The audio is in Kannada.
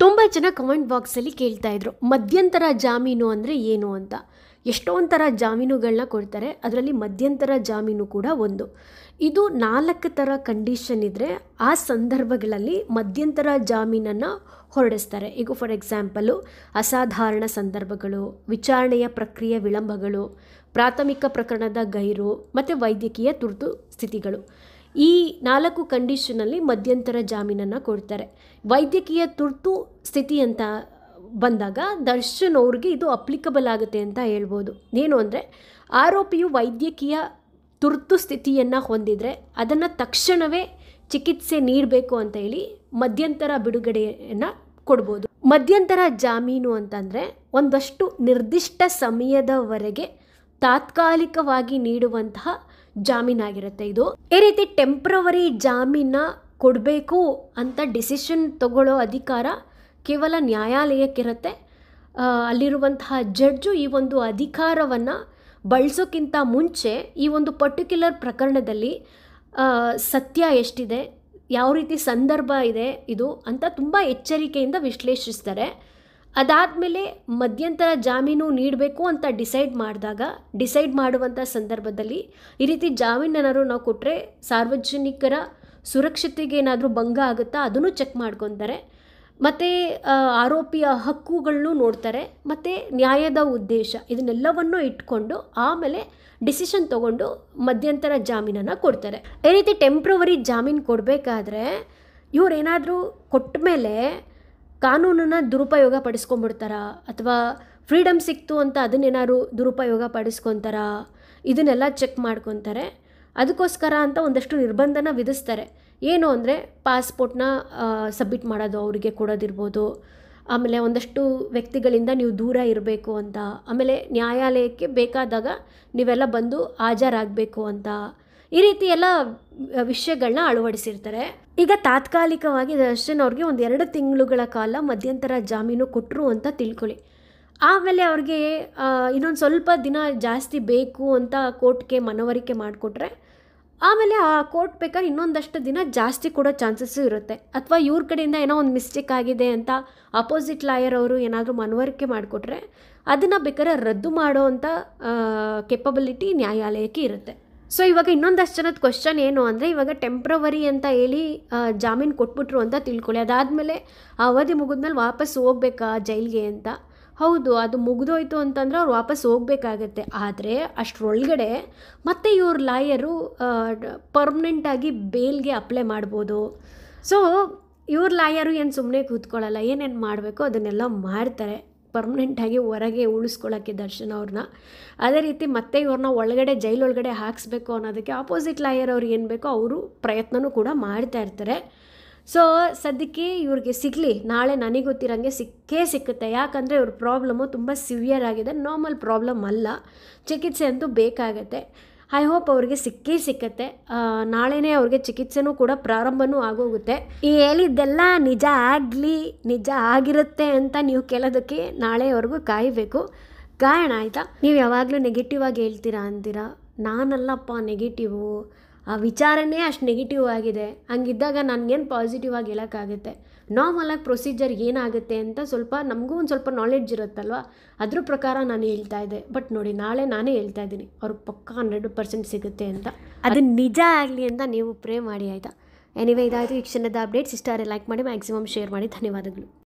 ತುಂಬ ಜನ ಕಮೆಂಟ್ ಬಾಕ್ಸಲ್ಲಿ ಕೇಳ್ತಾ ಇದ್ರು ಮಧ್ಯಂತರ ಜಾಮೀನು ಅಂದರೆ ಏನು ಅಂತ ಎಷ್ಟೊಂಥರ ಜಾಮೀನುಗಳನ್ನ ಕೊಡ್ತಾರೆ ಅದರಲ್ಲಿ ಮಧ್ಯಂತರ ಜಾಮೀನು ಕೂಡ ಒಂದು ಇದು ನಾಲ್ಕು ಥರ ಕಂಡೀಷನ್ ಇದ್ದರೆ ಆ ಸಂದರ್ಭಗಳಲ್ಲಿ ಮಧ್ಯಂತರ ಜಾಮೀನನ್ನು ಹೊರಡಿಸ್ತಾರೆ ಈಗ ಫಾರ್ ಎಕ್ಸಾಂಪಲು ಅಸಾಧಾರಣ ಸಂದರ್ಭಗಳು ವಿಚಾರಣೆಯ ಪ್ರಕ್ರಿಯೆ ವಿಳಂಬಗಳು ಪ್ರಾಥಮಿಕ ಪ್ರಕರಣದ ಗೈರು ಮತ್ತು ವೈದ್ಯಕೀಯ ತುರ್ತು ಸ್ಥಿತಿಗಳು ಈ ನಾಲ್ಕು ಕಂಡೀಷನಲ್ಲಿ ಮಧ್ಯಂತರ ಜಾಮೀನನ್ನು ಕೊಡ್ತಾರೆ ವೈದ್ಯಕೀಯ ತುರ್ತು ಸ್ಥಿತಿ ಅಂತ ಬಂದಾಗ ದರ್ಶನ್ ಅವ್ರಿಗೆ ಇದು ಅಪ್ಲಿಕಬಲ್ ಆಗುತ್ತೆ ಅಂತ ಹೇಳ್ಬೋದು ಏನು ಅಂದರೆ ಆರೋಪಿಯು ವೈದ್ಯಕೀಯ ತುರ್ತು ಸ್ಥಿತಿಯನ್ನು ಹೊಂದಿದರೆ ಅದನ್ನು ತಕ್ಷಣವೇ ಚಿಕಿತ್ಸೆ ನೀಡಬೇಕು ಅಂತ ಹೇಳಿ ಮಧ್ಯಂತರ ಬಿಡುಗಡೆಯನ್ನು ಕೊಡ್ಬೋದು ಮಧ್ಯಂತರ ಜಾಮೀನು ಅಂತಂದರೆ ಒಂದಷ್ಟು ನಿರ್ದಿಷ್ಟ ಸಮಯದವರೆಗೆ ತಾತ್ಕಾಲಿಕವಾಗಿ ನೀಡುವಂತಹ ಜಾಮೀನಾಗಿರುತ್ತೆ ಇದು ಈ ರೀತಿ ಟೆಂಪ್ರವರಿ ಜಾಮೀನ ಕೊಡಬೇಕು ಅಂತ ಡಿಸಿಷನ್ ತಗೊಳ್ಳೋ ಅಧಿಕಾರ ಕೇವಲ ನ್ಯಾಯಾಲಯಕ್ಕಿರುತ್ತೆ ಅಲ್ಲಿರುವಂತಹ ಜಡ್ಜು ಈ ಒಂದು ಅಧಿಕಾರವನ್ನು ಬಳಸೋಕ್ಕಿಂತ ಮುಂಚೆ ಈ ಒಂದು ಪರ್ಟಿಕ್ಯುಲರ್ ಪ್ರಕರಣದಲ್ಲಿ ಸತ್ಯ ಎಷ್ಟಿದೆ ಯಾವ ರೀತಿ ಸಂದರ್ಭ ಇದೆ ಇದು ಅಂತ ತುಂಬ ಎಚ್ಚರಿಕೆಯಿಂದ ವಿಶ್ಲೇಷಿಸ್ತಾರೆ ಅದಾದಮೇಲೆ ಮಧ್ಯಂತರ ಜಾಮೀನು ನೀಡಬೇಕು ಅಂತ ಡಿಸೈಡ್ ಮಾಡಿದಾಗ ಡಿಸೈಡ್ ಮಾಡುವಂಥ ಸಂದರ್ಭದಲ್ಲಿ ಈ ರೀತಿ ಜಾಮೀನಾದ್ರು ನಾವು ಕೊಟ್ಟರೆ ಸಾರ್ವಜನಿಕರ ಸುರಕ್ಷತೆಗೆ ಏನಾದರೂ ಭಂಗ ಆಗುತ್ತಾ ಅದನ್ನು ಚೆಕ್ ಮಾಡ್ಕೊತಾರೆ ಮತ್ತು ಆರೋಪಿಯ ಹಕ್ಕುಗಳನ್ನೂ ನೋಡ್ತಾರೆ ಮತ್ತು ನ್ಯಾಯದ ಉದ್ದೇಶ ಇದನ್ನೆಲ್ಲವನ್ನು ಇಟ್ಕೊಂಡು ಆಮೇಲೆ ಡಿಸಿಷನ್ ತಗೊಂಡು ಮಧ್ಯಂತರ ಜಾಮೀನನ್ನು ಕೊಡ್ತಾರೆ ಈ ರೀತಿ ಟೆಂಪ್ರವರಿ ಜಾಮೀನು ಕೊಡಬೇಕಾದ್ರೆ ಇವರೇನಾದರೂ ಕೊಟ್ಟ ಮೇಲೆ ಕಾನೂನನ್ನು ದುರುಪಯೋಗ ಪಡಿಸ್ಕೊಂಡ್ಬಿಡ್ತಾರ ಅಥವಾ ಫ್ರೀಡಮ್ ಸಿಕ್ತು ಅಂತ ಅದನ್ನೇನಾದ್ರು ದುರುಪಯೋಗ ಪಡಿಸ್ಕೊತಾರ ಇದನ್ನೆಲ್ಲ ಚೆಕ್ ಮಾಡ್ಕೊತಾರೆ ಅದಕ್ಕೋಸ್ಕರ ಅಂತ ಒಂದಷ್ಟು ನಿರ್ಬಂಧನ ವಿಧಿಸ್ತಾರೆ ಏನು ಅಂದರೆ ಪಾಸ್ಪೋರ್ಟ್ನ ಸಬ್ಮಿಟ್ ಮಾಡೋದು ಅವರಿಗೆ ಕೊಡೋದಿರ್ಬೋದು ಆಮೇಲೆ ಒಂದಷ್ಟು ವ್ಯಕ್ತಿಗಳಿಂದ ನೀವು ದೂರ ಇರಬೇಕು ಅಂತ ಆಮೇಲೆ ನ್ಯಾಯಾಲಯಕ್ಕೆ ಬೇಕಾದಾಗ ನೀವೆಲ್ಲ ಬಂದು ಹಾಜರಾಗಬೇಕು ಅಂತ ಈ ರೀತಿ ಎಲ್ಲ ವಿಷಯಗಳನ್ನ ಅಳವಡಿಸಿರ್ತಾರೆ ಈಗ ತಾತ್ಕಾಲಿಕವಾಗಿ ದರ್ಶನ್ ಅವ್ರಿಗೆ ಒಂದು ಎರಡು ತಿಂಗಳುಗಳ ಕಾಲ ಮಧ್ಯಂತರ ಜಾಮೀನು ಕೊಟ್ಟರು ಅಂತ ತಿಳ್ಕೊಳ್ಳಿ ಆಮೇಲೆ ಅವ್ರಿಗೆ ಇನ್ನೊಂದು ಸ್ವಲ್ಪ ದಿನ ಜಾಸ್ತಿ ಬೇಕು ಅಂತ ಕೋರ್ಟ್ಗೆ ಮನವರಿಕೆ ಮಾಡಿಕೊಟ್ರೆ ಆಮೇಲೆ ಆ ಕೋರ್ಟ್ ಬೇಕಾದ್ರೆ ಇನ್ನೊಂದಷ್ಟು ದಿನ ಜಾಸ್ತಿ ಕೊಡೋ ಚಾನ್ಸಸ್ಸು ಇರುತ್ತೆ ಅಥವಾ ಇವ್ರ ಕಡೆಯಿಂದ ಏನೋ ಒಂದು ಮಿಸ್ಟೇಕ್ ಆಗಿದೆ ಅಂತ ಅಪೋಸಿಟ್ ಲಾಯರ್ ಅವರು ಏನಾದರೂ ಮನವರಿಕೆ ಮಾಡಿಕೊಟ್ರೆ ಅದನ್ನು ಬೇಕಾದ್ರೆ ರದ್ದು ಮಾಡೋ ಅಂಥ ಕೆಪಬಿಲಿಟಿ ನ್ಯಾಯಾಲಯಕ್ಕೆ ಇರುತ್ತೆ ಸೊ ಇವಾಗ ಇನ್ನೊಂದಷ್ಟು ಜನದ ಕ್ವಶನ್ ಏನು ಅಂದರೆ ಇವಾಗ ಟೆಂಪ್ರವರಿ ಅಂತ ಹೇಳಿ ಜಾಮೀನು ಕೊಟ್ಬಿಟ್ರು ಅಂತ ತಿಳ್ಕೊಳ್ಳಿ ಅದಾದಮೇಲೆ ಆ ಅವಧಿ ಮುಗಿದ್ಮೇಲೆ ವಾಪಸ್ ಹೋಗ್ಬೇಕಾ ಜೈಲ್ಗೆ ಅಂತ ಹೌದು ಅದು ಮುಗಿದೋಯ್ತು ಅಂತಂದ್ರೆ ಅವ್ರು ವಾಪಸ್ ಹೋಗಬೇಕಾಗತ್ತೆ ಆದರೆ ಅಷ್ಟರೊಳಗಡೆ ಮತ್ತೆ ಇವ್ರ ಲಾಯರು ಪರ್ಮನೆಂಟಾಗಿ ಬೇಲ್ಗೆ ಅಪ್ಲೈ ಮಾಡ್ಬೋದು ಸೊ ಇವ್ರ ಲಾಯರು ಏನು ಸುಮ್ಮನೆ ಕೂತ್ಕೊಳ್ಳಲ್ಲ ಏನೇನು ಮಾಡಬೇಕು ಅದನ್ನೆಲ್ಲ ಮಾಡ್ತಾರೆ ಪರ್ಮನೆಂಟಾಗಿ ಹೊರಗೆ ಉಳಿಸ್ಕೊಳ್ಳೋಕ್ಕೆ ದರ್ಶನ್ ಅವ್ರನ್ನ ಅದೇ ರೀತಿ ಮತ್ತೆ ಇವ್ರನ್ನ ಒಳಗಡೆ ಜೈಲೊಳಗಡೆ ಹಾಕಿಸ್ಬೇಕು ಅನ್ನೋದಕ್ಕೆ ಆಪೋಸಿಟ್ ಲಾಯರ್ ಅವ್ರು ಏನು ಬೇಕೋ ಅವರು ಪ್ರಯತ್ನವೂ ಕೂಡ ಮಾಡ್ತಾ ಇರ್ತಾರೆ ಸೊ ಸದ್ಯಕ್ಕೆ ಇವ್ರಿಗೆ ಸಿಗಲಿ ನಾಳೆ ನನಗೆ ಗೊತ್ತಿರೋಂಗೆ ಸಿಕ್ಕೇ ಸಿಕ್ಕುತ್ತೆ ಯಾಕಂದರೆ ಇವ್ರ ಪ್ರಾಬ್ಲಮ್ಮು ತುಂಬ ಸಿವಿಯರ್ ಆಗಿದೆ ನಾರ್ಮಲ್ ಪ್ರಾಬ್ಲಮ್ ಅಲ್ಲ ಚಿಕಿತ್ಸೆ ಅಂತೂ ಬೇಕಾಗತ್ತೆ ಐ ಹೋಪ್ ಅವ್ರಿಗೆ ಸಿಕ್ಕೇ ಸಿಕ್ಕತ್ತೆ ನಾಳೆನೇ ಅವ್ರಿಗೆ ಚಿಕಿತ್ಸೆನೂ ಕೂಡ ಪ್ರಾರಂಭನೂ ಆಗೋಗುತ್ತೆ ಈ ಹೇಳಿದ್ದೆಲ್ಲ ನಿಜ ಆಗಲಿ ನಿಜ ಆಗಿರುತ್ತೆ ಅಂತ ನೀವು ಕೇಳೋದಕ್ಕೆ ನಾಳೆವರೆಗೂ ಕಾಯಬೇಕು ಗಾಯಣ ಆಯಿತಾ ನೀವು ಯಾವಾಗಲೂ ನೆಗೆಟಿವ್ ಆಗಿ ಹೇಳ್ತೀರಾ ಅಂತೀರಾ ನಾನಲ್ಲಪ್ಪ ನೆಗೆಟಿವು ಆ ವಿಚಾರನೇ ಅಷ್ಟು ನೆಗೆಟಿವ್ ಆಗಿದೆ ಹಂಗಿದ್ದಾಗ ನನಗೇನು ಪಾಸಿಟಿವ್ ಆಗಿ ಹೇಳೋಕ್ಕಾಗುತ್ತೆ ನಾರ್ಮಲಾಗಿ ಪ್ರೊಸೀಜರ್ ಏನಾಗುತ್ತೆ ಅಂತ ಸ್ವಲ್ಪ ನಮಗೂ ಒಂದು ಸ್ವಲ್ಪ ನಾಲೆಡ್ಜ್ ಇರುತ್ತಲ್ವ ಅದ್ರ ಪ್ರಕಾರ ನಾನು ಹೇಳ್ತಾ ಇದ್ದೆ ಬಟ್ ನೋಡಿ ನಾಳೆ ನಾನೇ ಹೇಳ್ತಾ ಇದ್ದೀನಿ ಅವ್ರಿಗೆ ಪಕ್ಕ ಹಂಡ್ರೆಡ್ ಪರ್ಸೆಂಟ್ ಸಿಗುತ್ತೆ ಅಂತ ಅದು ನಿಜ ಆಗಲಿ ಅಂತ ನೀವು ಪ್ರೇ ಮಾಡಿ ಆಯಿತಾ ಎನಿವೇ ಇದಾಯಿತು ಈ ಕ್ಷಣದ ಅಪ್ಡೇಟ್ಸ್ ಇಷ್ಟಾರೆ ಲೈಕ್ ಮಾಡಿ ಮ್ಯಾಕ್ಸಿಮಮ್ ಶೇರ್ ಮಾಡಿ ಧನ್ಯವಾದಗಳು